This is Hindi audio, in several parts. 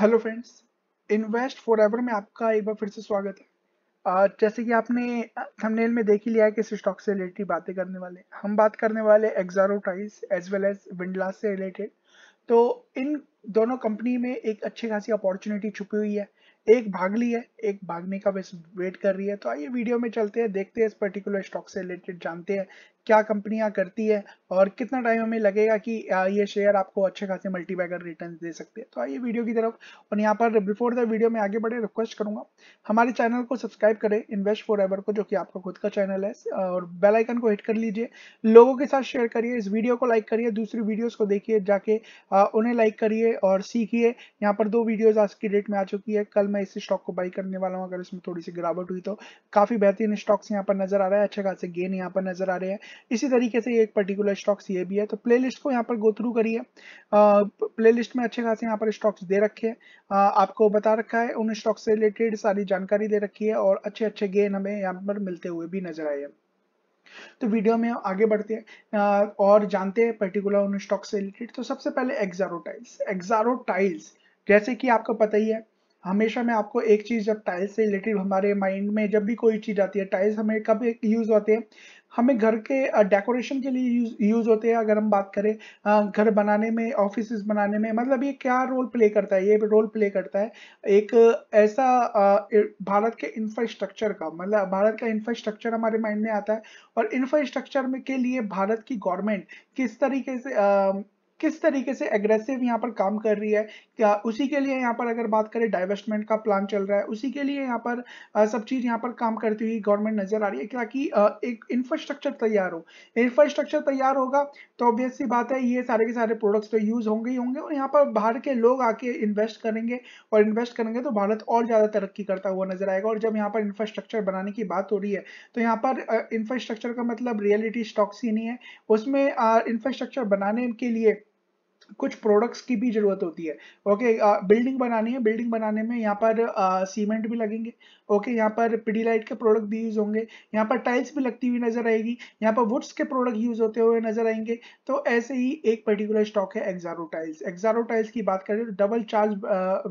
hello friends invest forever में आपका एक बार फिर से स्वागत है जैसे कि आपने थंबनेल में देख ही लिया है कि स्टॉक से रिलेटेड बातें करने वाले हम बात करने वाले एक्जारोटाइज एज वेल एज विंडला से रिलेटेड तो इन दोनों कंपनी में एक अच्छी खासी अपॉर्चुनिटी छुपी हुई है एक भाग ली है एक भागने का वेट कर रही है तो आइए वीडियो में चलते हैं देखते हैं इस पर्टिकुलर स्टॉक से रिलेटेड जानते हैं क्या कंपनियां करती है और कितना टाइम हमें लगेगा कि ये शेयर आपको अच्छे खासे मल्टी बैगर रिटर्न दे सकते हैं तो आइए वीडियो की तरफ और यहाँ पर बिफोर द वीडियो में आगे बढ़े रिक्वेस्ट करूंगा हमारे चैनल को सब्सक्राइब करें इन्वेस्ट फॉर एवर को जो कि आपका खुद का चैनल है और बेलाइकन को हिट कर लीजिए लोगों के साथ शेयर करिए इस वीडियो को लाइक करिए दूसरी वीडियोज़ को देखिए जाके उन्हें लाइक करिए और सीखिए यहाँ पर दो वीडियोज़ आज की डेट में आ चुकी है कल मैं इस स्टॉक को बाई करने वाला हूँ अगर इसमें थोड़ी सी गिरावट हुई तो काफी बेहतरीन स्टॉक्स यहाँ पर नजर आ रहा है अच्छे खासे गेन यहाँ पर नजर आ रहे हैं इसी तरीके से ये एक पर्टिकुलर स्टॉक्स ये भी है तो प्लेलिस्ट को यहाँ पर गो थ्रू करिए प्लेलिस्ट में अच्छे खासे यहाँ पर स्टॉक्स दे रखे हैं आपको बता रखा है उन स्टॉक्स से रिलेटेड सारी जानकारी दे रखी है और अच्छे अच्छे गेन हमें यहाँ पर मिलते हुए भी नजर आए हैं तो वीडियो में आगे बढ़ते हैं और जानते हैं पर्टिकुलर उन स्टॉक से रिलेटेड तो सबसे पहले एक्जारो टाइल्स एक्जारो टाइल्स जैसे कि आपको पता ही है हमेशा मैं आपको एक चीज़ जब टाइल्स से रिलेटेड हमारे माइंड में जब भी कोई चीज़ आती है टाइल्स हमें कब यूज़ होते हैं हमें घर के डेकोरेशन के लिए यूज यूज होते हैं अगर हम बात करें घर बनाने में ऑफिस बनाने में मतलब ये क्या रोल प्ले करता है ये रोल प्ले करता है एक ऐसा भारत के इंफ्रास्ट्रक्चर का मतलब भारत का इंफ्रास्ट्रक्चर हमारे माइंड में आता है और इंफ्रास्ट्रक्चर में के लिए भारत की गवर्नमेंट किस तरीके से किस तरीके से एग्रेसिव यहाँ पर काम कर रही है क्या उसी के लिए यहाँ पर अगर बात करें डाइवेस्टमेंट का प्लान चल रहा है उसी के लिए यहाँ पर आ, सब चीज़ यहाँ पर काम करती हुई गवर्नमेंट नजर आ रही है ताकि एक इंफ्रास्ट्रक्चर तैयार हो इंफ्रास्ट्रक्चर तैयार होगा तो ऑब्वियस सी बात है ये सारे के सारे प्रोडक्ट्स तो यूज़ होंगे ही होंगे और यहाँ पर बाहर के लोग आके इन्वेस्ट करेंगे और इन्वेस्ट करेंगे तो भारत और ज़्यादा तरक्की करता हुआ नजर आएगा और जब यहाँ पर इंफ्रास्ट्रक्चर बनाने की बात हो रही है तो यहाँ पर इंफ्रास्ट्रक्चर का मतलब रियलिटी स्टॉक्स ही नहीं है उसमें इंफ्रास्ट्रक्चर बनाने के लिए कुछ प्रोडक्ट्स की भी जरूरत होती है ओके बिल्डिंग बनानी है बिल्डिंग बनाने में यहाँ पर सीमेंट भी लगेंगे ओके यहाँ पर लाइट के प्रोडक्ट भी यूज होंगे यहाँ पर टाइल्स भी लगती हुई नजर आएगी यहाँ पर वुड्स के प्रोडक्ट यूज होते हुए नजर आएंगे तो ऐसे ही एक पर्टिकुलर स्टॉक है एक्जारो टाइल्स एक्जारो टाइल्स की बात करें तो double charge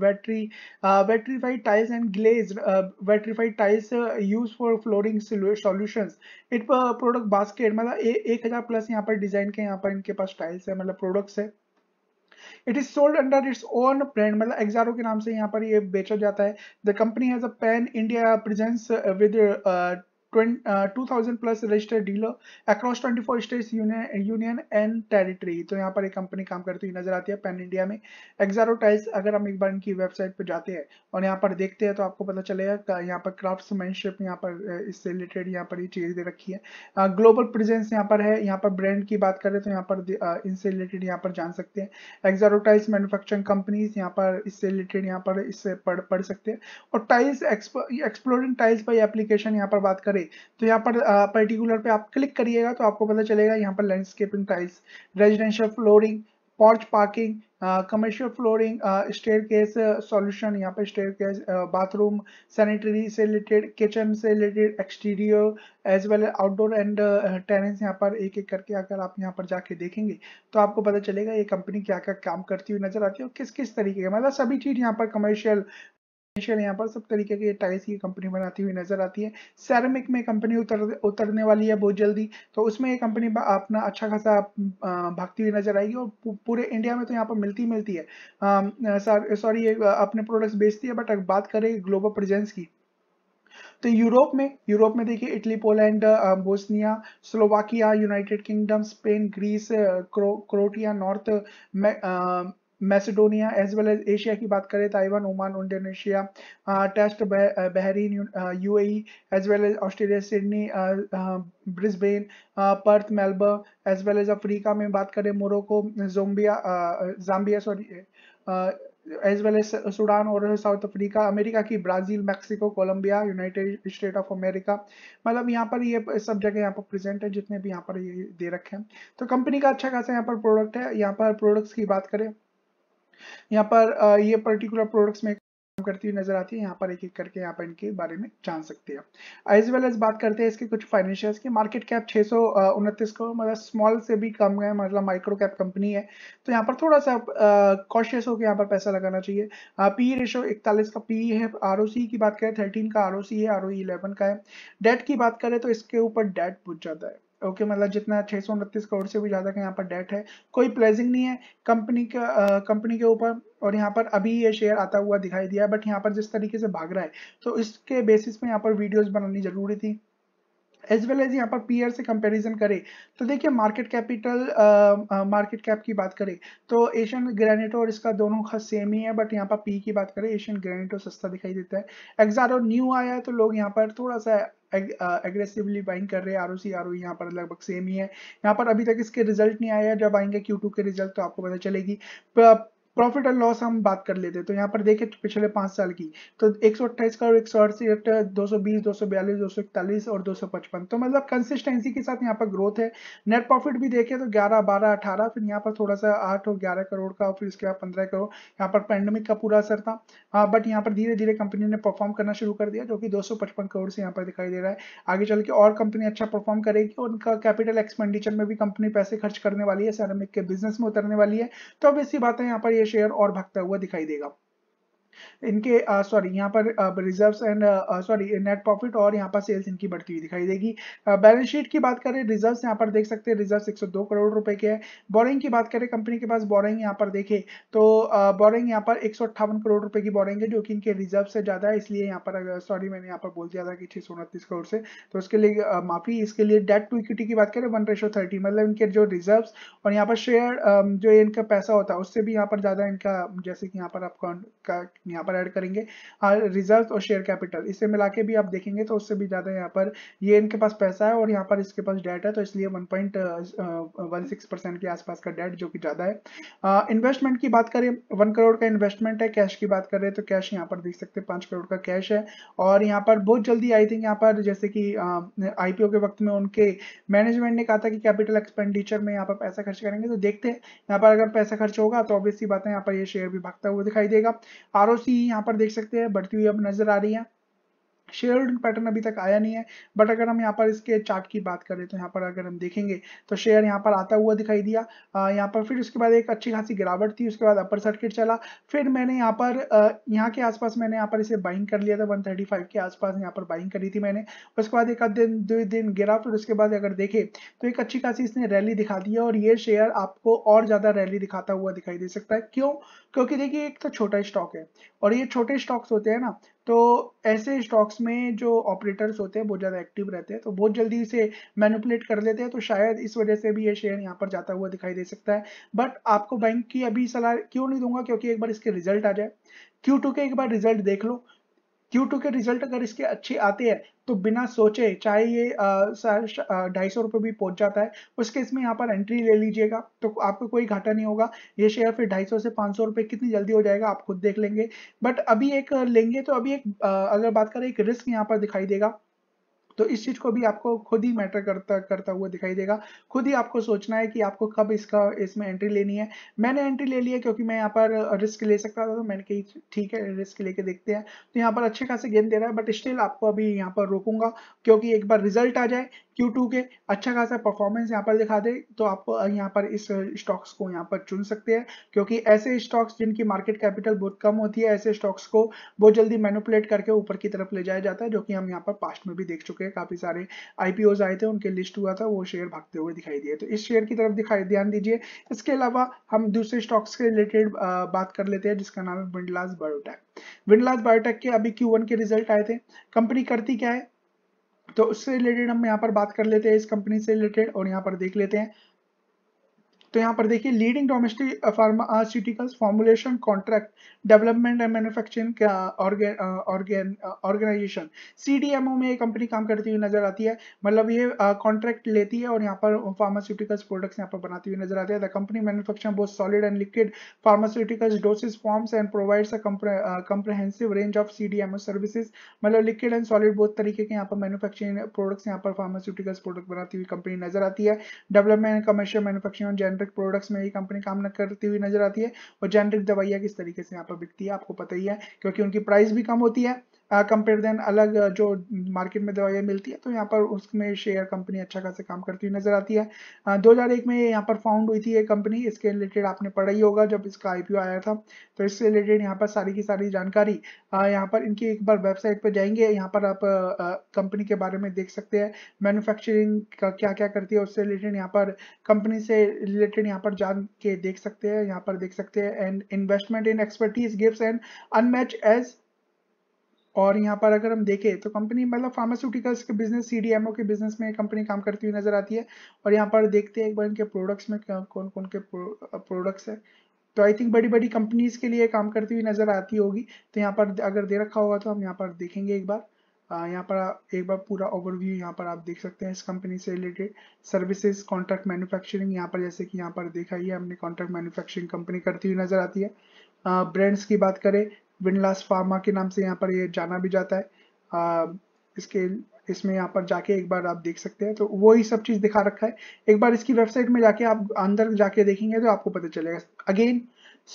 battery vitrified tiles and glaze vitrified tiles use for flooring solution it product basket मतलब एक हजार प्लस यहाँ पर डिजाइन के यहाँ पर इनके पास टाइल्स है मतलब प्रोडक्ट्स है it is sold under its own brand मतलब एग्जारो के नाम से यहाँ पर ये बेचा जाता है the company has a pan India presence with 2000 plus registered dealer across 24 states union and territory तो यहाँ पर एक कंपनी काम करती हुई नजर आती है पैन इंडिया में एक्जारो टाइल्स अगर हम एक बार इनकी वेबसाइट पर जाते हैं और यहाँ पर देखते हैं तो आपको पता चलेगा यहाँ पर क्राफ्ट्समैनशिप यहाँ पर इससे रिलेटेड यहाँ पर ये चीज दे रखी है ग्लोबल प्रेजेंस यहाँ पर है यहाँ पर ब्रांड की बात करें तो यहाँ पर इनसे रिलेटेड यहाँ पर जान सकते हैं एक्जारो टाइल्स मैन्युफैक्चरिंग कंपनीज यहाँ पर इससे रिलेटेड यहाँ पर इससे पढ़ सकते हैं और टाइल्स एक्सप्लोरिंग टाइल्स पर एप्लीकेशन यहाँ पर बात करें पे तो यहाँ पर पर्टिकुलर पे आप क्लिक करिएगा तो आपको पता चलेगा यहाँ पर landscaping tiles residential flooring porch parking commercial flooring staircase solution यहाँ पे स्टेयर केस बाथरूम सैनिटरी से रिलेटेड किचन से related exterior as well outdoor and terraces यहाँ पर एक एक करके अगर आप यहाँ पर जाके देखेंगे तो आपको पता चलेगा ये कंपनी क्या क्या काम करती हुई नजर आती है और किस किस तरीके का मतलब सभी चीज़ यहाँ पर कमर्शियल स्पेशल यहाँ पर सब तरीके की टाइल्स की कंपनी बनाती हुई नजर आती है सैरमिक में कंपनी उतर उतरने वाली है बहुत जल्दी तो उसमें ये कंपनी अपना अच्छा खासा भागती हुई नजर आएगी और पूरे इंडिया में तो यहाँ पर मिलती मिलती है सॉरी ये अपने प्रोडक्ट्स बेचती है बट बात करें ग्लोबल प्रेजेंस की तो यूरोप में यूरोप में देखिए Italy Poland Bosnia Slovakia United Kingdom Spain Greece क्रो, Croatia North Macedonia as well as Asia की बात करें Taiwan Oman Indonesia test Bahrain U as well as Australia Sydney Brisbane Perth Melbourne as well as Africa में बात करें Morocco Zombia Zambia sorry as well as Sudan और साउथ अफ्रीका अमेरिका की Brazil Mexico Colombia United State of America मतलब यहाँ पर ये सब जगह यहाँ पर प्रेजेंट है जितने भी यहाँ पर ये दे रखे हैं तो कंपनी का अच्छा खासा यहाँ पर प्रोडक्ट है यहाँ पर प्रोडक्ट्स की बात करें यहाँ पर ये पर्टिकुलर प्रोडक्ट्स में काम करती हुई नजर आती है यहाँ पर एक एक करके यहाँ पर इनके बारे में जान सकते हैं एज वेल एज बात करते हैं इसके कुछ फाइनेंशियल्स की मार्केट कैप छः सौ उनतीस को मतलब स्मॉल से भी कम है मतलब माइक्रो कैप कंपनी है तो यहाँ पर थोड़ा सा कॉशियस होकर यहाँ पर पैसा लगाना चाहिए पी रेशो इकतालीस का पी है आर की बात करें थर्टीन का आर है आर ओ का है डेट की बात करें तो इसके ऊपर डेट बहुत ज़्यादा है ओके okay, मतलब जितना छह सौ उनतीस करोड़ से भी ज़्यादा का यहाँ पर डेट है कोई प्लेजिंग नहीं है कंपनी का कंपनी के ऊपर और यहाँ पर अभी ये शेयर आता हुआ दिखाई दिया बट यहाँ पर जिस तरीके से भाग रहा है तो इसके बेसिस पे यहाँ पर वीडियोस बनानी जरूरी थी एज वेल एज यहाँ पर पीयर से कंपैरिजन करें तो देखिए मार्केट कैपिटल मार्केट कैप की बात करें तो एशियन ग्रेनेटो और इसका दोनों खास सेम ही है बट यहाँ पर पी की बात करें एशियन ग्रेनेटो सस्ता दिखाई देता है एग्जारो न्यू आया है तो लोग यहाँ पर थोड़ा सा एग्रेसिवली बाइंग uh, कर रहे हैं आर ओ e यहाँ पर लगभग सेम ही है यहाँ पर अभी तक इसके रिजल्ट नहीं आया जब आएंगे क्यू के रिजल्ट तो आपको पता चलेगी प्रॉफिट एंड लॉस हम बात कर लेते हैं तो यहाँ पर देखें तो पिछले पांच साल की तो एक सौ अट्ठाईस का और एक सौ अड़सठ दो सौ बीस दो सौ बयालीस दो सौ इकतालीस और दो सौ पचपन तो मतलब कंसिस्टेंसी के साथ यहाँ पर ग्रोथ है नेट प्रॉफिट भी देखें तो ग्यारह बारह अठारह फिर यहाँ पर थोड़ा सा आठ और ग्यारह करोड़ का और फिर इसके बाद पंद्रह करोड़ यहाँ पर पैंडमिक का पूरा असर था हाँ बट यहाँ पर धीरे धीरे कंपनी ने परफॉर्म करना शुरू कर दिया जो कि दो सौ पचपन करोड़ से यहाँ पर दिखाई दे रहा है आगे चल के और कंपनी अच्छा परफॉर्म करेगी और उनका कैपिटल एक्सपेंडिचर में भी कंपनी पैसे खर्च करने वाली है सैरमिक के बिजनेस में उतरने वाली है तो अब ऐसी बातें यहाँ पर शेयर और भागता हुआ दिखाई देगा इनके सॉरी यहाँ पर reserves and sorry net profit और यहाँ पर सेल्स इनकी बढ़ती हुई दिखाई देगी बैलेंस शीट की बात करें रिजर्व यहाँ पर देख सकते हैं रिजर्व 102 करोड़ रुपए के है बोरिंग की बात करें कंपनी के पास बोरिंग यहाँ पर देखें तो बोरिंग यहाँ पर एक करोड़ रुपए की बोरिंग है जो कि इनके रिजर्व से ज़्यादा है इसलिए यहाँ पर सॉरी मैंने यहाँ पर बोल दिया था कि छह करोड़ से तो उसके लिए माफ़ी इसके लिए डेट टू इक्विटी की बात करें वन रेशो थर्टी मतलब इनके जो रिजर्व और यहाँ पर शेयर जो इनका पैसा होता है उससे भी यहाँ पर ज़्यादा इनका जैसे कि यहाँ पर आपका यहाँ पर ऐड करेंगे रिजर्व uh, और शेयर कैपिटल इसे मिला के भी आप देखेंगे तो उससे भी ज़्यादा यहाँ पर ये इनके पास पैसा है और यहाँ पर इसके पास डेट है तो इसलिए one point one six percent के आसपास का डेट जो कि ज़्यादा है इन्वेस्टमेंट uh, की बात करें वन करोड़ का इन्वेस्टमेंट है कैश की बात करें तो कैश यहाँ पर देख सकते हैं पांच करोड़ का कैश है और यहाँ पर बहुत जल्दी आई थिंक यहाँ पर जैसे कि आईपीओ uh, के वक्त में उनके मैनेजमेंट ने कहा था कि कैपिटल एक्सपेंडिचर में यहाँ पर पैसा खर्च करेंगे तो देखते हैं यहाँ पर अगर पैसा खर्च होगा तो ऑब्वियसली बात है यहाँ पर ये शेयर भी भागता हुआ दिखाई देगा आर ही यहाँ पर देख सकते हैं बढ़ती हुई अब नजर आ रही है होल्डिंग पैटर्न अभी तक आया नहीं है बट अगर हम यहाँ पर इसके चार्ट की बात करें तो यहाँ पर अगर हम देखेंगे तो शेयर यहाँ पर आता हुआ दिखाई दिया यहाँ पर फिर उसके बाद एक अच्छी खासी गिरावट थी उसके बाद अपर सर्किट चला फिर मैंने यहाँ पर यहाँ के आसपास मैंने यहाँ पर इसे बाइंग कर लिया था वन के आसपास यहाँ पर बाइंग करी थी मैंने उसके बाद एक दिन दो दिन गिरा फिर उसके बाद अगर देखे तो एक अच्छी खासी इसने रैली दिखा दी और ये शेयर आपको और ज़्यादा रैली दिखाता हुआ दिखाई दे सकता है क्यों क्योंकि देखिए एक तो छोटा स्टॉक है और ये छोटे स्टॉक्स होते हैं ना तो ऐसे स्टॉक्स में जो ऑपरेटर्स होते हैं बहुत ज़्यादा एक्टिव रहते हैं तो बहुत जल्दी इसे मैनुपुलेट कर लेते हैं तो शायद इस वजह से भी ये शेयर यहाँ पर जाता हुआ दिखाई दे सकता है बट आपको बैंक की अभी सलाह क्यों नहीं दूंगा क्योंकि एक बार इसके रिजल्ट आ जाए क्यू के एक बार रिजल्ट देख लो क्यू टू के रिजल्ट अगर इसके अच्छे आते हैं तो बिना सोचे चाहे ये ढाई सौ रुपये भी पहुंच जाता है उस केस में यहाँ पर एंट्री ले लीजिएगा तो आपको कोई घाटा नहीं होगा ये शेयर फिर ढाई सौ से पाँच सौ रुपये कितनी जल्दी हो जाएगा आप खुद देख लेंगे बट अभी एक लेंगे तो अभी एक अगर बात करें एक रिस्क यहाँ पर दिखाई देगा तो इस चीज को भी आपको खुद ही मैटर करता करता हुआ दिखाई देगा खुद ही आपको सोचना है कि आपको कब इसका इसमें एंट्री लेनी है मैंने एंट्री ले ली है क्योंकि मैं यहाँ पर रिस्क ले सकता था तो मैंने कही ठीक है रिस्क लेके देखते हैं तो यहाँ पर अच्छे खासे गेंद दे रहा है बट स्टिल आपको अभी यहाँ पर रोकूंगा क्योंकि एक बार रिजल्ट आ जाए क्यू के अच्छा खासा परफॉर्मेंस यहाँ पर दिखा दे तो आप यहाँ पर इस स्टॉक्स को यहाँ पर चुन सकते हैं क्योंकि ऐसे स्टॉक्स जिनकी मार्केट कैपिटल बहुत कम होती है ऐसे स्टॉक्स को बहुत जल्दी मैनुपुलेट करके ऊपर की तरफ ले जाया जाता है जो कि हम यहाँ पर पास्ट में भी देख चुके के काफी सारे आईपीओ आए थे उनके लिस्ट हुआ था वो शेयर भागते हुए दिखाई दिए तो इस शेयर की तरफ दिखाई ध्यान दीजिए इसके अलावा हम दूसरे स्टॉक्स के रिलेटेड बात कर लेते हैं जिसका नाम है विंडलास बायोटेक विंडलास बायोटेक के अभी क्यू के रिजल्ट आए थे कंपनी करती क्या है तो उससे रिलेटेड हम यहाँ पर बात कर लेते हैं इस कंपनी से रिलेटेड और यहाँ पर देख लेते हैं तो यहाँ पर देखिए leading domestic pharmaceuticals formulation contract development and manufacturing organisation CDMO में ये कंपनी काम करती हुई नजर आती है मतलब ये कॉन्ट्रैक्ट uh, लेती है और यहाँ पर फार्मास्यूटिकल्स प्रोडक्ट्स यहाँ पर बनाती हुई नजर आती है the company manufacture both solid and liquid pharmaceuticals dosage forms and provides a comprehensive range of CDMO services मतलब लिक्विड एंड सॉलिड बहुत तरीके के यहाँ पर मैनुफेक्चरिंग प्रोडक्ट्स यहाँ पर फार्मास्यूटिकल्स प्रोडक्ट बनाती हुई कंपनी नजर आती है development commercial manufacturing general generic products में ये कंपनी काम करती हुई नजर आती है और जेनरिक दवाइयाँ किस तरीके से यहाँ पर बिकती है आपको पता ही है क्योंकि उनकी प्राइस भी कम होती है कंपेयर देन अलग जो मार्केट में दवाइयाँ मिलती है तो यहाँ पर उसमें शेयर कंपनी अच्छा खासा काम करती हुई नजर आती है दो हज़ार एक में यहाँ पर फाउंड हुई थी ये कंपनी इसके रिलेटेड आपने पढ़ा ही होगा जब इसका आईपीओ आया था तो इससे रिलेटेड यहाँ पर सारी की सारी जानकारी यहाँ पर इनकी एक बार वेबसाइट पर जाएंगे यहाँ पर आप कंपनी के बारे में देख सकते हैं मैन्युफैक्चरिंग का क्या क्या करती है उससे रिलेटेड यहाँ पर कंपनी से रिलेटेड यहाँ पर जान के देख सकते हैं यहाँ पर देख सकते हैं and investment in expertise gift and unmatched edge और यहाँ पर अगर हम देखें तो कंपनी मतलब फार्मास्यूटिकल्स के बिजनेस सी के बिजनेस में कंपनी काम करती हुई नजर आती है और यहाँ पर देखते हैं एक बार इनके प्रोडक्ट्स में कौन कौन के प्रोडक्ट्स हैं तो आई थिंक बड़ी बड़ी कंपनीज के लिए काम करती हुई नजर आती होगी तो यहाँ पर अगर दे रखा होगा तो हम यहाँ पर देखेंगे एक बार यहाँ पर एक बार पूरा ओवरव्यू यहाँ पर आप देख सकते हैं इस कंपनी से रिलेटेड सर्विसेज कॉन्ट्रैक्ट मैन्युफैक्चरिंग यहाँ पर जैसे कि यहाँ पर देखा ही है हमने कॉन्ट्रैक्ट मैन्युफैक्चरिंग कंपनी करती हुई नजर आती है ब्रांड्स की बात करें विंडलास फार्मा के नाम से यहाँ पर ये जाना भी जाता है आ, इसके इसमें यहाँ पर जाके एक बार आप देख सकते हैं तो वो ही सब चीज़ दिखा रखा है एक बार इसकी वेबसाइट में जाके आप अंदर जाके देखेंगे तो आपको पता चलेगा अगेन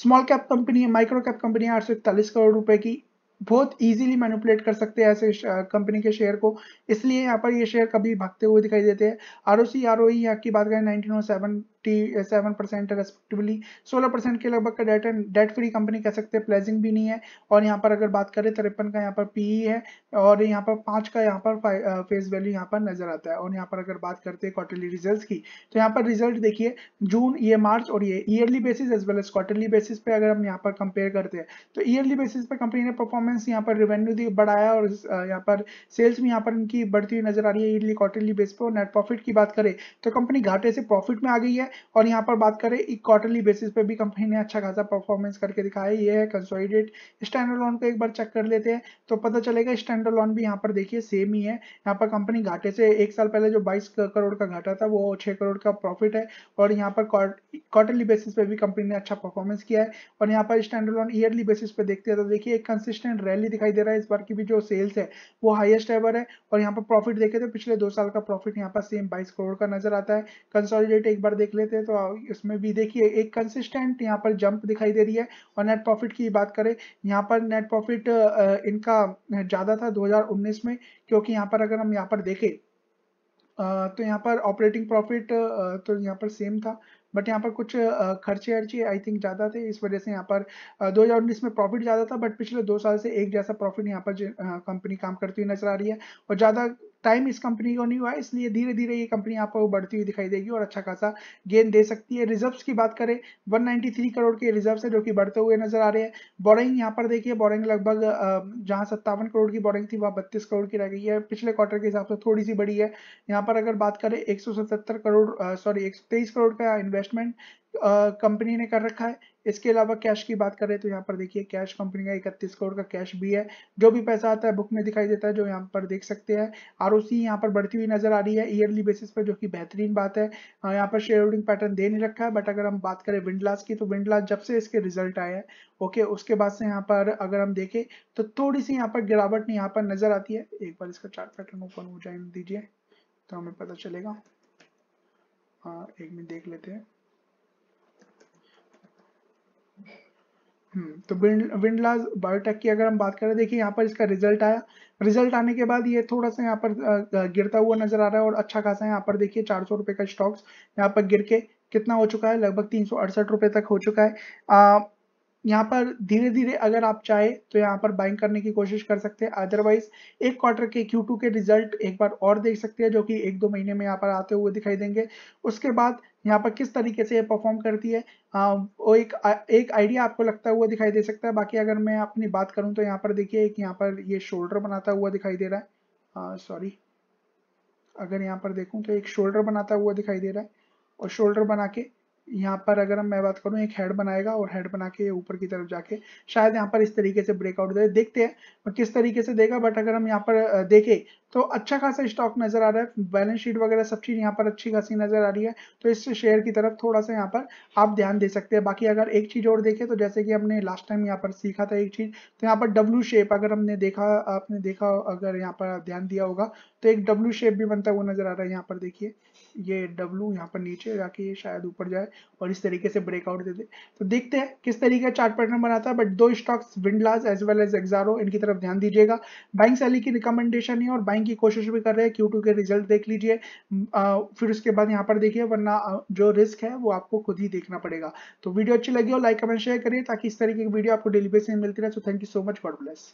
स्मॉल कैप कंपनी है माइक्रो कैप कंपनी है आठ सौ इकतालीस करोड़ रुपए की बहुत इजीली मैनिपुलेट कर सकते हैं ऐसे कंपनी के शेयर को इसलिए यहाँ पर ये शेयर कभी भागते हुए दिखाई देते हैं R O C R O की बात करें nineteen fifty seven percent respectively सोलह परसेंट के लगभग का debt and debt free company कह सकते हैं प्लेजिंग भी नहीं है और यहाँ पर अगर बात करें तिरपन का यहाँ पर पीई है और यहाँ पर पांच का यहाँ पर फेस वैल्यू यहाँ पर नजर आता है और यहाँ पर अगर बात करते हैं क्वार्टरली रिजल्ट की तो यहाँ पर रिजल्ट देखिए जून ये मार्च और ये yearly basis as well as quarterly basis पे अगर हम यहाँ पर कंपेयर करते हैं तो ईयरली बेसिस पे कंपनी ने परफॉर्मेंस यहाँ पर रेवेन्यू बढ़ाया और यहाँ पर सेल्स भी यहाँ पर इनकी बढ़ती हुई नजर आ रही है ईयरली क्वार्टरली बेस पर नेट प्रॉफिट की बात करें तो कंपनी घाटे से प्रॉफिट में आ गई है और यहाँ पर बात करें एक क्वार्टरली बेसिस पे भी कंपनी ने अच्छा खासा परफॉर्मेंस करके दिखाया है ये है कंसोलिडेट स्टैंडर्ड को एक बार चेक कर लेते हैं तो पता चलेगा स्टैंडर्ड भी यहाँ पर देखिए सेम ही है यहाँ पर कंपनी घाटे से एक साल पहले जो बाईस करोड़ का घाटा था वो छः करोड़ का प्रॉफिट है और यहाँ पर क्वार्टरली बेसिस पे भी कंपनी ने अच्छा परफॉर्मेंस किया है और यहाँ पर स्टैंडर्ड ईयरली बेसिस पे देखते हैं तो देखिए एक कंसिस्टेंट रैली दिखाई दे रहा है इस बार की भी जो सेल्स है वो हाइस्ट एवर है और यहाँ पर प्रॉफिट देखे तो पिछले दो साल का प्रॉफिट यहाँ पर सेम बाईस करोड़ का नजर आता है कंसोलिडेट एक बार देख लेते हैं तो इसमें भी देखिए एक कंसिस्टेंट यहाँ पर जंप दिखाई दे रही है और नेट प्रॉफिट की बात करें यहाँ पर नेट प्रॉफिट इनका ज़्यादा था 2019 में क्योंकि यहाँ पर अगर हम यहाँ पर देखें तो यहाँ पर ऑपरेटिंग प्रॉफिट तो यहाँ पर सेम था बट यहाँ पर कुछ खर्चे अर्चे आई थिंक ज़्यादा थे इस वजह से यहाँ पर 2019 में प्रॉफिट ज़्यादा था बट पिछले दो साल से एक जैसा प्रॉफिट यहाँ पर कंपनी काम करती हुई नजर आ रही है और ज़्यादा टाइम इस कंपनी को नहीं हुआ इसलिए धीरे धीरे ये कंपनी आपको बढ़ती हुई दिखाई देगी और अच्छा खासा गेन दे सकती है रिजर्व्स की बात करें 193 करोड़ के रिजर्व्स है जो कि बढ़ते हुए नजर आ रहे हैं बोरिंग यहाँ पर देखिए बोरिंग लगभग जहाँ सत्तावन करोड़ की बोरिंग थी वहाँ बत्तीस करोड़ की रह गई है पिछले क्वार्टर के हिसाब से थोड़ी सी बड़ी है यहाँ पर अगर बात करें एक करोड़ सॉरी एक करोड़ का इन्वेस्टमेंट कंपनी ने कर रखा है इसके अलावा कैश की बात करें तो यहाँ पर देखिए कैश कंपनी का इकतीस करोड़ का कैश भी है जो भी पैसा आता है बुक में दिखाई देता है जो यहाँ पर देख सकते हैं आर ओ सी यहाँ पर बढ़ती हुई नजर आ रही है ईयरली बेसिस पर जो कि बेहतरीन बात है यहाँ पर शेयर होल्डिंग पैटर्न दे नहीं रखा है बट अगर हम बात करें विंडलास की तो विंडलास जब से इसके रिजल्ट आए हैं ओके उसके बाद से यहाँ पर अगर हम देखें तो थोड़ी सी यहाँ पर गिरावट यहाँ पर नजर आती है एक बार इसका चार्ट पैटर्न ओपन हो जाए दीजिए तो हमें पता चलेगा एक मिनट देख लेते हैं हम्म, तो विंडलाज बायोटेक की अगर हम बात करें देखिए यहाँ पर इसका रिजल्ट आया रिजल्ट आने के बाद ये थोड़ा सा यहाँ पर गिरता हुआ नजर आ रहा है और अच्छा खासा यहाँ पर देखिए चार सौ रुपए का स्टॉक्स यहाँ पर गिर के कितना हो चुका है लगभग तीन सौ अड़सठ रुपये तक हो चुका है आ, यहाँ पर धीरे धीरे अगर आप चाहे तो यहाँ पर बाइंग करने की कोशिश कर सकते हैं अदरवाइज एक क्वार्टर के Q2 के रिजल्ट एक बार और देख सकते हैं जो कि एक दो महीने में यहाँ पर आते हुए दिखाई देंगे उसके बाद यहाँ पर किस तरीके से ये परफॉर्म करती है आ, हाँ, वो एक आ, एक आइडिया आपको लगता हुआ दिखाई दे सकता है बाकी अगर मैं अपनी बात करूँ तो यहाँ पर देखिए एक यहाँ पर ये शोल्डर बनाता हुआ दिखाई दे रहा है सॉरी हाँ, अगर यहाँ पर देखूँ तो एक शोल्डर बनाता हुआ दिखाई दे रहा है और शोल्डर बना के यहाँ पर अगर मैं बात करूँ एक हेड बनाएगा और हेड बना के ऊपर की तरफ जाके शायद यहाँ पर इस तरीके से ब्रेकआउट दे देखते हैं किस तरीके से देगा बट अगर हम यहाँ पर देखें तो अच्छा खासा स्टॉक नजर आ रहा है बैलेंस शीट वगैरह सब चीज यहाँ पर अच्छी खासी नजर आ रही है तो इस शेयर की तरफ थोड़ा सा यहाँ पर आप ध्यान दे सकते हैं बाकी अगर एक चीज और देखें तो जैसे कि हमने लास्ट टाइम यहाँ पर सीखा था एक चीज तो यहाँ पर डब्ल्यू शेप अगर हमने देखा आपने देखा अगर यहाँ पर ध्यान दिया होगा तो एक डब्ल्यू शेप भी बनता हुआ नजर आ रहा है यहाँ पर देखिए ये डब्लू यहाँ पर नीचे जाके ये शायद ऊपर जाए और इस तरीके से ब्रेकआउट दे दे तो देखते हैं किस तरीके का चार्ट पैटर्न बनाता है बट दो stocks Windlas as well as Exxaro इनकी तरफ ध्यान दीजिएगा बैंक सैली की रिकमेंडेशन है और बैंक बनाने की कोशिश भी कर रहे हैं क्यू के रिजल्ट देख लीजिए फिर उसके बाद यहाँ पर देखिए वरना जो रिस्क है वो आपको खुद ही देखना पड़ेगा तो वीडियो अच्छी लगी हो लाइक कमेंट शेयर करिए ताकि इस तरीके की वीडियो आपको डेली बेसिस में मिलती रहे so thank you so much god bless